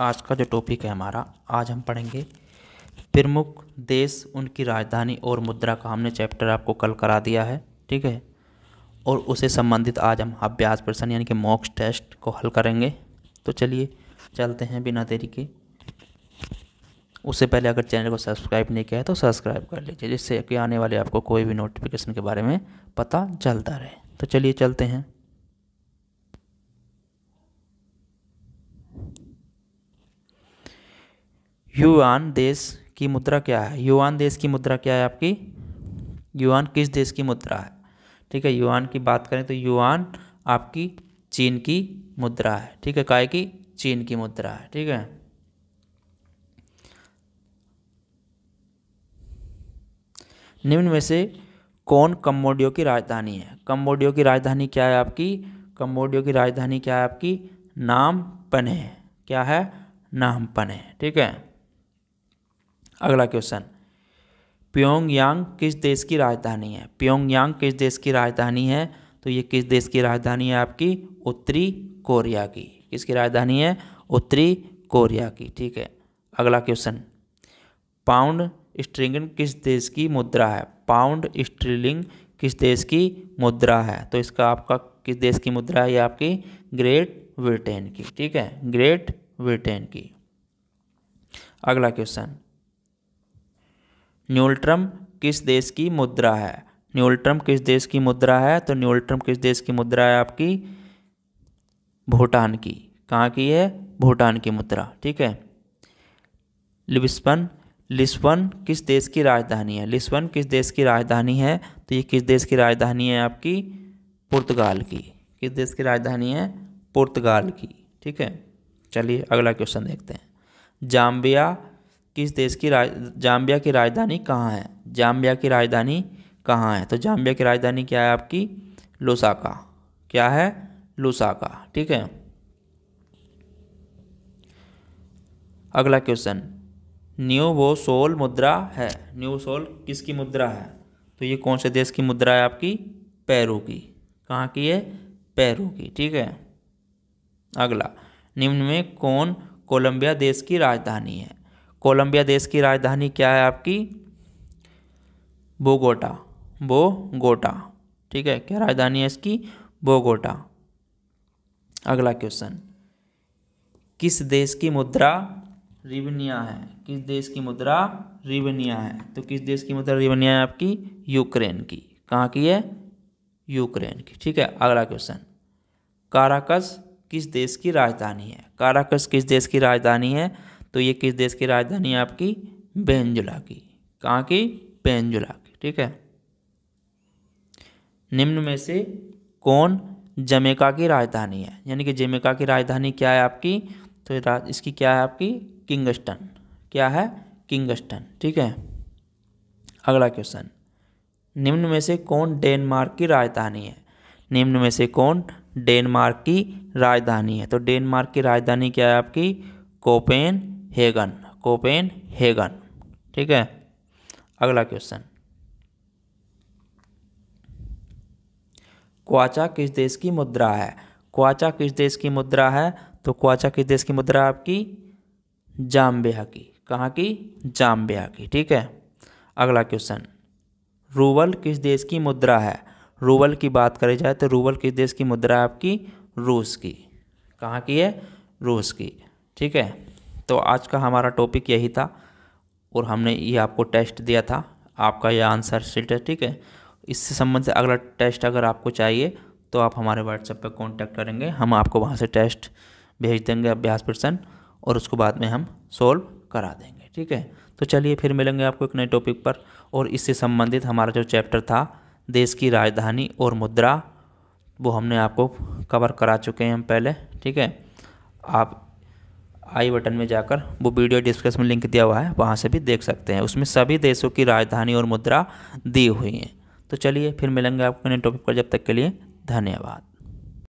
आज का जो टॉपिक है हमारा आज हम पढ़ेंगे प्रमुख देश उनकी राजधानी और मुद्रा का हमने चैप्टर आपको कल करा दिया है ठीक है और उसे संबंधित आज हम अभ्यास प्रश्न यानी कि मॉक्स टेस्ट को हल करेंगे तो चलिए चलते हैं बिना देरी के उससे पहले अगर चैनल को सब्सक्राइब नहीं किया है तो सब्सक्राइब कर लीजिए जिससे कि आने वाले आपको कोई भी नोटिफिकेशन के बारे में पता चलता रहे तो चलिए चलते हैं युआन देश की मुद्रा क्या है युआन देश की मुद्रा क्या है आपकी युआन किस देश की मुद्रा है ठीक है युआन की बात करें तो युआन आपकी चीन की मुद्रा है ठीक है काय की चीन की मुद्रा है ठीक है निम्न में से कौन कम्बोडियो की राजधानी है कम्बोडियो की राजधानी क्या है आपकी कम्बोडियो की राजधानी क्या है आपकी नाम पने क्या है नाम पने ठीक है अगला क्वेश्चन प्योंगयांग किस देश की राजधानी है प्योंगयांग किस देश की राजधानी है तो ये किस देश की राजधानी है आपकी उत्तरी कोरिया की किसकी राजधानी है उत्तरी कोरिया की ठीक है अगला क्वेश्चन पाउंड स्ट्रिंगन किस देश की मुद्रा है पाउंड स्ट्रीलिंग किस देश की मुद्रा है तो इसका आपका किस देश की मुद्रा है ये आपकी ग्रेट ब्रिटेन की ठीक है ग्रेट ब्रिटेन की अगला क्वेश्चन न्यूल्ट्रम किस देश की मुद्रा है न्यूल्ट्रम किस देश की मुद्रा है तो न्यूल्ट्रम किस देश की मुद्रा है आपकी भूटान की कहाँ की है भूटान की मुद्रा ठीक है लिस्बन लिस्बन किस देश की राजधानी है लिस्बन किस देश की राजधानी है तो ये किस देश की राजधानी है आपकी पुर्तगाल की किस देश की राजधानी है पुर्तगाल की ठीक है चलिए अगला क्वेश्चन देखते हैं जाम्बिया किस देश की राज जाम्बिया की राजधानी कहाँ है जाम्बिया की राजधानी कहाँ है तो जाम्बिया की राजधानी क्या है आपकी लुसाका क्या है लुसाका ठीक है अगला क्वेश्चन न्यू वो सोल मुद्रा है न्यू सोल किसकी मुद्रा है तो ये कौन से देश की मुद्रा है आपकी पेरू की कहाँ की है पेरू की ठीक है अगला निम्न में कौन कोलंबिया देश की राजधानी है कोलंबिया देश की राजधानी क्या है आपकी बोगोटा बोगोटा ठीक है क्या राजधानी है इसकी बोगोटा अगला क्वेश्चन किस देश की मुद्रा रिवनिया है किस देश की मुद्रा रिवनिया है तो किस देश की मुद्रा रिवनिया है आपकी यूक्रेन की कहाँ की है यूक्रेन की ठीक है अगला क्वेश्चन काराकस किस देश की राजधानी है काराकस किस देश की राजधानी है तो ये किस देश की राजधानी है आपकी बेंजुला की कहाँ की बेंजुला की ठीक है निम्न में से कौन जमेका की राजधानी है यानी कि जमेका की राजधानी क्या है आपकी तो इसकी क्या है आपकी किंगस्टन क्या है किंगस्टन ठीक है अगला क्वेश्चन निम्न में से कौन डेनमार्क की राजधानी है निम्न में से कौन डेनमार्क की राजधानी है तो डेनमार्क की राजधानी क्या है आपकी कोपेन हेगन कोपेन हेगन ठीक है अगला क्वेश्चन क्वाचा किस देश की मुद्रा है क्वाचा किस देश की मुद्रा है तो क्वाचा किस देश की मुद्रा आपकी जाम्बिया की कहाँ की जाम्बिया की ठीक है अगला क्वेश्चन रूबल किस देश की मुद्रा है रूबल की बात करी जाए तो रूबल किस देश की मुद्रा है आपकी रूस की कहाँ की है रूस की ठीक है तो आज का हमारा टॉपिक यही था और हमने ये आपको टेस्ट दिया था आपका यह आंसर सीट है ठीक है इससे संबंधित अगला टेस्ट अगर आपको चाहिए तो आप हमारे व्हाट्सएप पर कॉन्टैक्ट करेंगे हम आपको वहाँ से टेस्ट भेज देंगे अभ्यास प्रश्न और उसको बाद में हम सॉल्व करा देंगे ठीक है तो चलिए फिर मिलेंगे आपको एक नए टॉपिक पर और इससे संबंधित हमारा जो चैप्टर था देश की राजधानी और मुद्रा वो हमने आपको कवर करा चुके हैं हम पहले ठीक है आप आई बटन में जाकर वो वीडियो डिस्क्रिप्शन में लिंक दिया हुआ है वहाँ से भी देख सकते हैं उसमें सभी देशों की राजधानी और मुद्रा दी हुई हैं तो चलिए फिर मिलेंगे आपको नए टॉपिक पर जब तक के लिए धन्यवाद